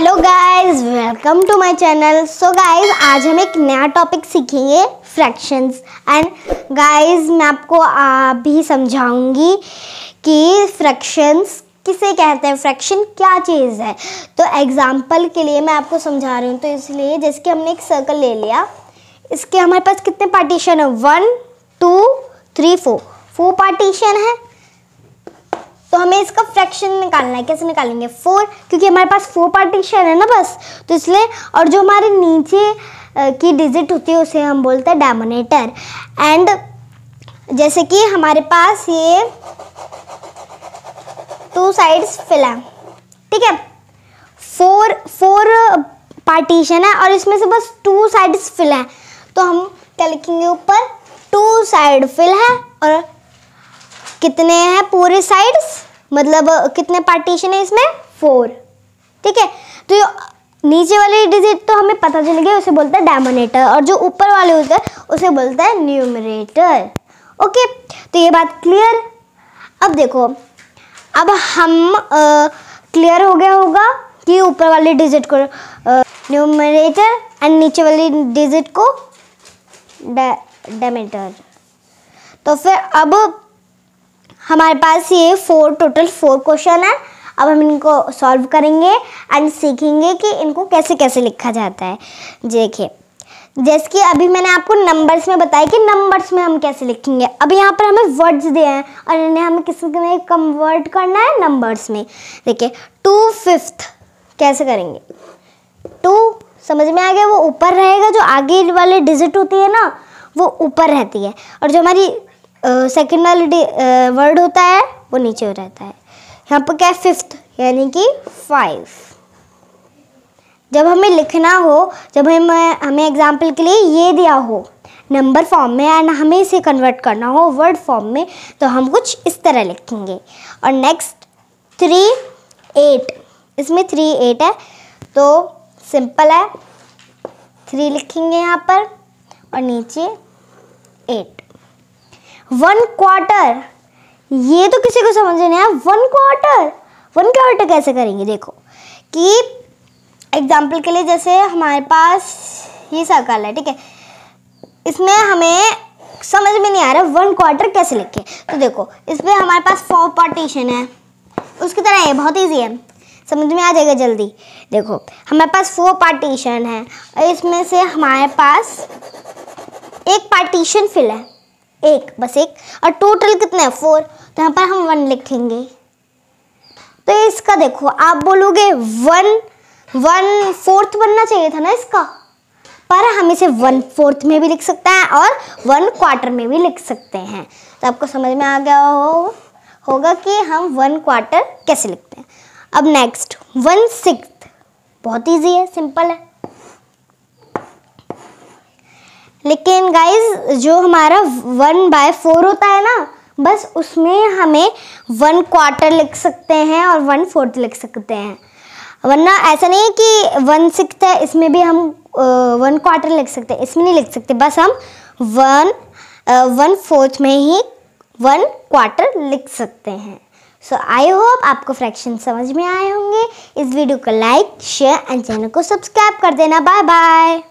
hello guys welcome to my channel so guys आज हम एक नया टॉपिक सीखेंगे फ्रैक्शंस एंड गाइस मैं आपको अभी समझाऊंगी कि फ्रैक्शंस किसे कहते हैं फ्रैक्शन क्या चीज़ है तो एग्जांपल के लिए मैं आपको समझा रही हूँ तो इसलिए जैसे कि हमने एक सर्कल ले लिया इसके हमारे पास कितने पार्टीशन है one two three four four partition है तो हमें इसका फ्रैक्शन निकालना है कैसे निकालेंगे फोर क्योंकि हमारे पास फोर पार्टीशन है ना बस तो इसलिए और जो हमारे नीचे की डिजिट होती है उसे हम बोलते हैं डेमोनेटर एंड जैसे कि हमारे पास ये टू साइड्स फिल है ठीक है फोर फोर पार्टीशन है और इसमें से बस टू साइड्स फिल है तो हम क्या लिखेंगे ऊपर टू साइड फिल है और कितने हैं पूरे साइड्स मतलब कितने पार्टीशन है इसमें फोर ठीक है तो जो नीचे वाले डिजिट तो हमें पता चल गया उसे बोलता है डेमोनेटर और जो ऊपर वाले होते हैं उसे बोलता है न्यूमरेटर ओके तो ये बात क्लियर अब देखो अब हम क्लियर हो गया होगा कि ऊपर वाले डिजिट को न्यूमरेटर एंड नीचे वाले डिजिट को डायमीटर तो फिर अब हमारे पास ये फोर टोटल फोर क्वेश्चन है अब हम इनको सॉल्व करेंगे एंड सीखेंगे कि इनको कैसे कैसे लिखा जाता है देखिए जैसे कि अभी मैंने आपको नंबर्स में बताया कि नंबर्स में हम कैसे लिखेंगे अब यहाँ पर हमें वर्ड्स दिए हैं और इन्हें हमें किस में कन्वर्ट करना है नंबर्स में देखिए टू फिफ्थ कैसे करेंगे टू समझ में आ गया वो ऊपर रहेगा जो आगे वाले डिजिट होती है ना वो ऊपर रहती है और जो हमारी सेकेंड वाला वर्ड होता है वो नीचे हो रहता है यहाँ पर क्या है फिफ्थ यानी कि फाइव जब हमें लिखना हो जब हमें हमें एग्जाम्पल के लिए ये दिया हो नंबर फॉर्म में एंड हमें इसे कन्वर्ट करना हो वर्ड फॉर्म में तो हम कुछ इस तरह लिखेंगे और नेक्स्ट थ्री एट इसमें थ्री एट है तो सिंपल है थ्री लिखेंगे यहाँ पर और नीचे एट वन क्वार्टर ये तो किसी को समझ नहीं आया वन क्वार्टर वन क्वार्टर कैसे करेंगे देखो कि एग्जाम्पल के लिए जैसे हमारे पास ये सर्कल है ठीक है इसमें हमें समझ में नहीं आ रहा वन क्वार्टर कैसे लिखे तो देखो इसमें हमारे पास फोर पार्टीशन है उसकी तरह है बहुत ईजी है समझ में आ जाएगा जल्दी देखो हमारे पास फोर पार्टीशन है और इसमें से हमारे पास एक पार्टीशन फिल है एक बस एक और टोटल कितने हैं फोर तो यहाँ पर हम वन लिखेंगे तो इसका देखो आप बोलोगे वन वन फोर्थ बनना चाहिए था ना इसका पर हम इसे वन फोर्थ में भी लिख सकते हैं और वन क्वार्टर में भी लिख सकते हैं तो आपको समझ में आ गया हो होगा कि हम वन क्वार्टर कैसे लिखते हैं अब नेक्स्ट वन सिक्स बहुत इजी है सिंपल है लेकिन गाइज जो हमारा वन बाय फोर होता है ना बस उसमें हमें वन क्वार्टर लिख सकते हैं और वन फोर्थ लिख सकते हैं वरना ऐसा नहीं है कि वन सिक्स है इसमें भी हम वन क्वार्टर लिख सकते हैं इसमें नहीं लिख सकते बस हम वन वन फोर्थ में ही वन क्वार्टर लिख सकते हैं सो आई होप आपको फ्रैक्शन समझ में आए होंगे इस वीडियो को लाइक शेयर एंड चैनल को सब्सक्राइब कर देना बाय बाय